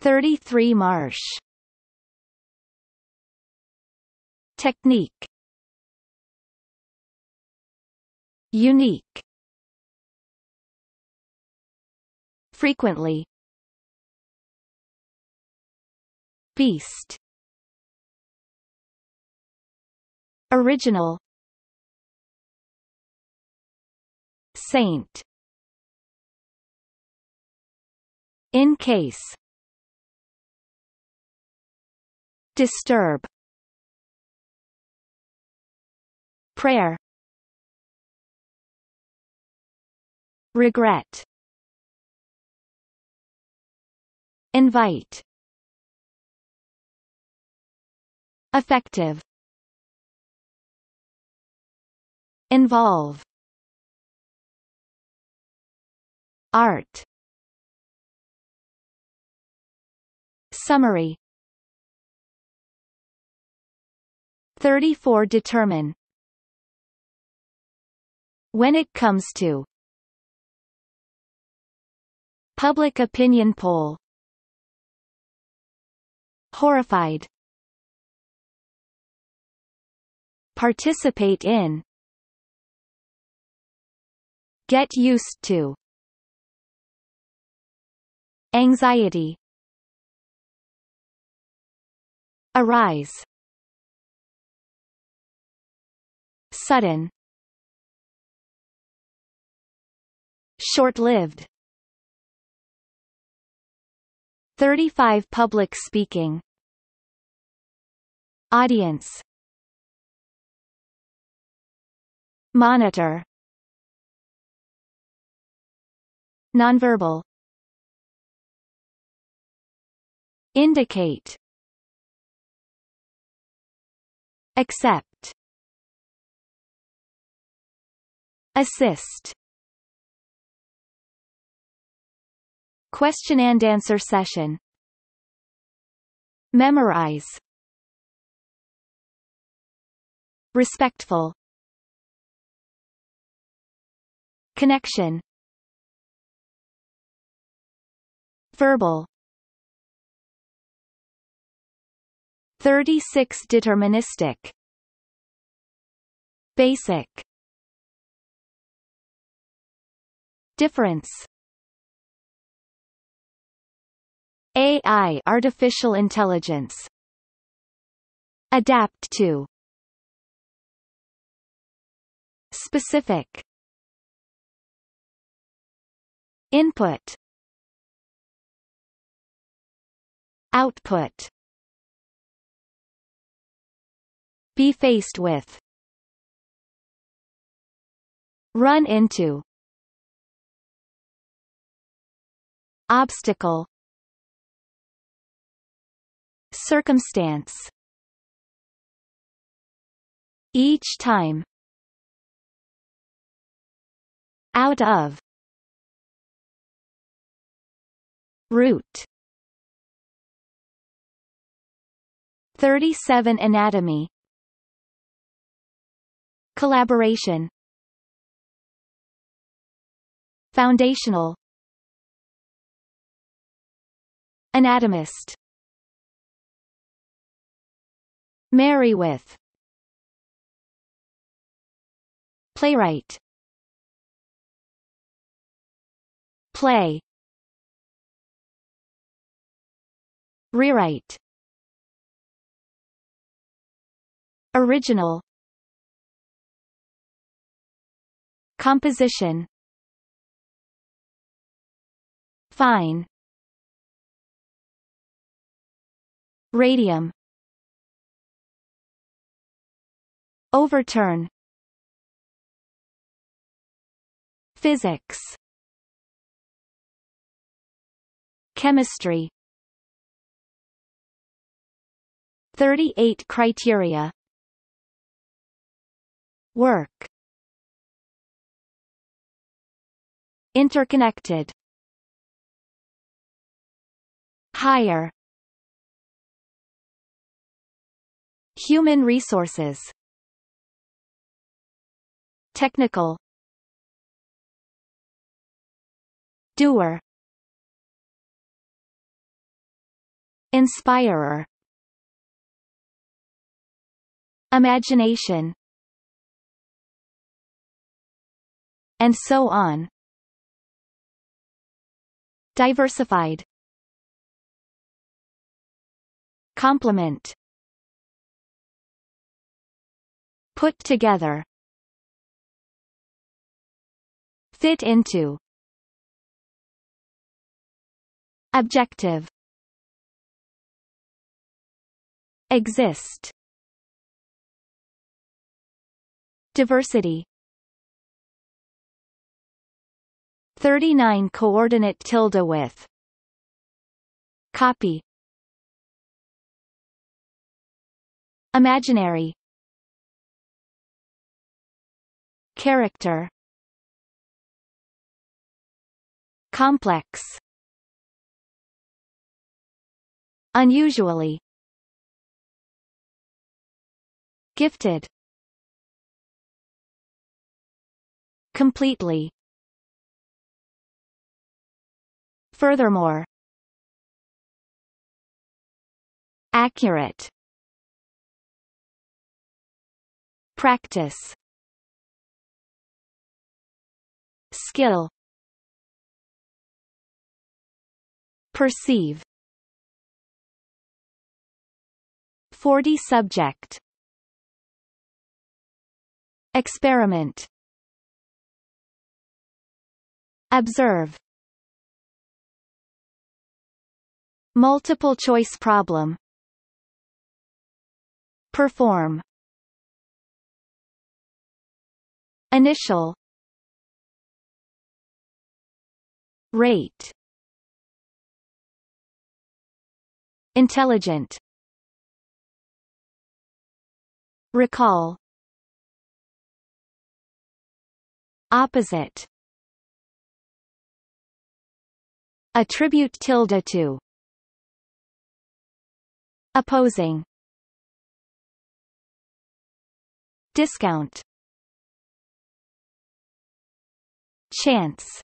33 Marsh Technique Unique Frequently Beast Original Saint In case Disturb Prayer Regret Invite Effective Involve Art Summary 34 Determine When it comes to Public opinion poll Horrified Participate in Get used to Anxiety Arise Sudden Short-lived 35 Public speaking Audience Monitor Nonverbal Indicate Accept Assist Question and answer session Memorize Respectful Connection Verbal 36 Deterministic Basic Difference AI artificial intelligence adapt to specific input output be faced with run into Obstacle Circumstance Each time Out of Root 37 Anatomy Collaboration Foundational Anatomist Marry with Playwright Play Rewrite Original Composition Fine Radium Overturn Physics Chemistry 38 criteria Work Interconnected Higher Human resources Technical Doer Inspirer Imagination And so on Diversified Complement Put together Fit into Objective Exist Diversity 39 coordinate tilde with Copy Imaginary Character Complex Unusually Gifted Completely Furthermore Accurate Practice skill perceive 40 subject experiment observe multiple choice problem perform initial Rate Intelligent Recall Opposite Attribute tilde to Opposing Discount Chance